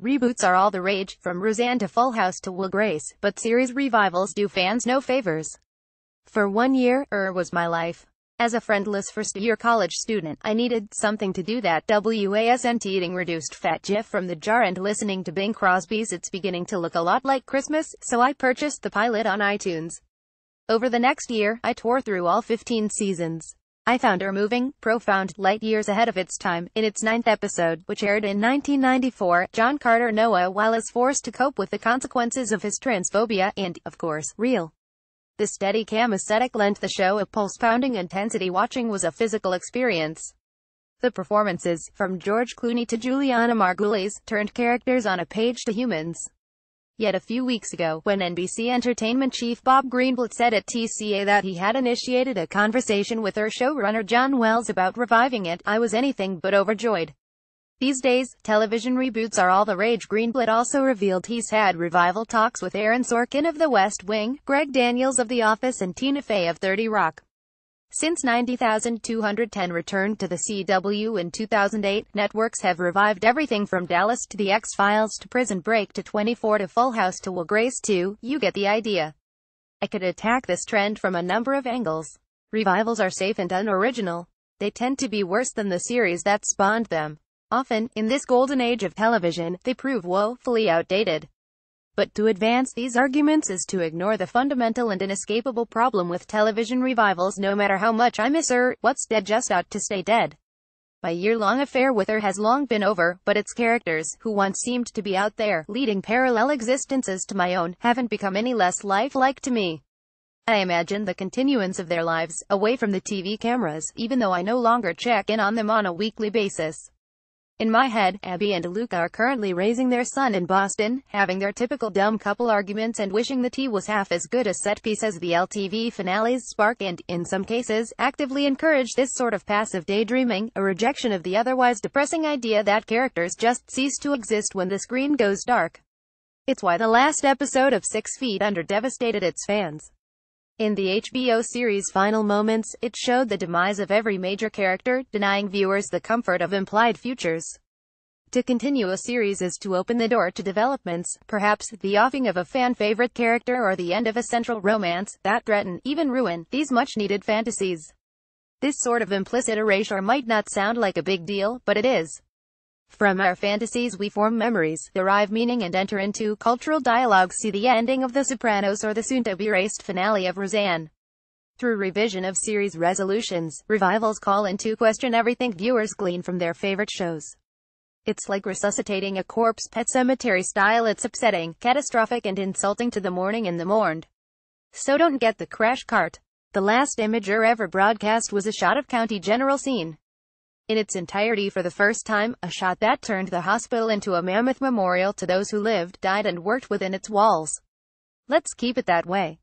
Reboots are all the rage, from Roseanne to Full House to Will Grace, but series revivals do fans no favors. For one year, er was my life. As a friendless first-year college student, I needed something to do that. WASNT eating reduced fat Jeff from the jar and listening to Bing Crosby's It's Beginning to Look a Lot Like Christmas, so I purchased the pilot on iTunes. Over the next year, I tore through all 15 seasons. I found her moving, profound, light years ahead of its time. In its ninth episode, which aired in 1994, John Carter Noah Wallace forced to cope with the consequences of his transphobia, and, of course, real. The steady cam aesthetic lent the show a pulse-pounding intensity watching was a physical experience. The performances, from George Clooney to Juliana Margulies, turned characters on a page to humans. Yet a few weeks ago, when NBC Entertainment chief Bob Greenblatt said at TCA that he had initiated a conversation with her showrunner John Wells about reviving it, I was anything but overjoyed. These days, television reboots are all the rage. Greenblatt also revealed he's had revival talks with Aaron Sorkin of The West Wing, Greg Daniels of The Office and Tina Fey of 30 Rock. Since 90,210 returned to the CW in 2008, networks have revived everything from Dallas to The X-Files to Prison Break to 24 to Full House to Will Grace Two, you get the idea. I could attack this trend from a number of angles. Revivals are safe and unoriginal. They tend to be worse than the series that spawned them. Often, in this golden age of television, they prove woefully outdated. But to advance these arguments is to ignore the fundamental and inescapable problem with television revivals no matter how much I miss her, what's dead just ought to stay dead. My year-long affair with her has long been over, but its characters, who once seemed to be out there, leading parallel existences to my own, haven't become any less lifelike to me. I imagine the continuance of their lives, away from the TV cameras, even though I no longer check in on them on a weekly basis. In my head, Abby and Luke are currently raising their son in Boston, having their typical dumb couple arguments and wishing the tea was half as good a set piece as the LTV finales spark and, in some cases, actively encourage this sort of passive daydreaming, a rejection of the otherwise depressing idea that characters just cease to exist when the screen goes dark. It's why the last episode of Six Feet Under devastated its fans. In the HBO series Final Moments, it showed the demise of every major character, denying viewers the comfort of implied futures. To continue a series is to open the door to developments, perhaps, the offing of a fan-favorite character or the end of a central romance, that threaten, even ruin, these much-needed fantasies. This sort of implicit erasure might not sound like a big deal, but it is. From our fantasies we form memories, derive meaning and enter into cultural dialogue see the ending of The Sopranos or the soon-to-be-erased finale of Roseanne. Through revision of series resolutions, revivals call into question everything viewers glean from their favorite shows. It's like resuscitating a corpse pet cemetery style it's upsetting, catastrophic and insulting to the mourning and the mourned. So don't get the crash cart. The last imager ever broadcast was a shot of County General scene in its entirety for the first time, a shot that turned the hospital into a mammoth memorial to those who lived, died and worked within its walls. Let's keep it that way.